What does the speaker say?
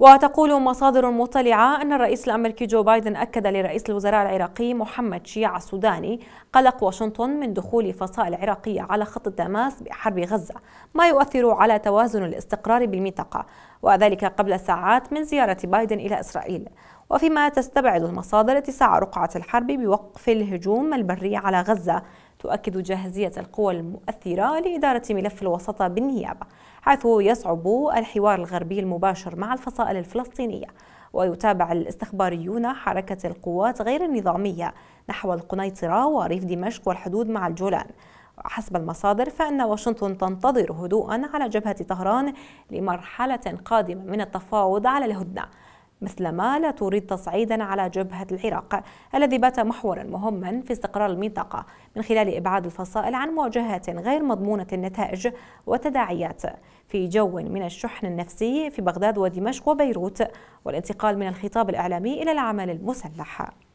وتقول مصادر مطلعة أن الرئيس الأمريكي جو بايدن أكد لرئيس الوزراء العراقي محمد شيع السوداني قلق واشنطن من دخول فصائل عراقية على خط التماس بحرب غزة ما يؤثر على توازن الاستقرار بالمنطقة وذلك قبل ساعات من زيارة بايدن إلى إسرائيل وفيما تستبعد المصادر اتساع رقعة الحرب بوقف الهجوم البري على غزة تؤكد جاهزية القوى المؤثرة لإدارة ملف الوساطة بالنيابة حيث يصعب الحوار الغربي المباشر مع الفصائل الفلسطينية ويتابع الاستخباريون حركة القوات غير النظامية نحو القنيطرة وريف دمشق والحدود مع الجولان حسب المصادر فإن واشنطن تنتظر هدوءا على جبهة طهران لمرحلة قادمة من التفاوض على الهدنة مثلما لا تريد تصعيدا على جبهة العراق الذي بات محورا مهما في استقرار المنطقة من خلال إبعاد الفصائل عن مواجهة غير مضمونة النتائج وتداعيات في جو من الشحن النفسي في بغداد ودمشق وبيروت والانتقال من الخطاب الإعلامي إلى العمل المسلح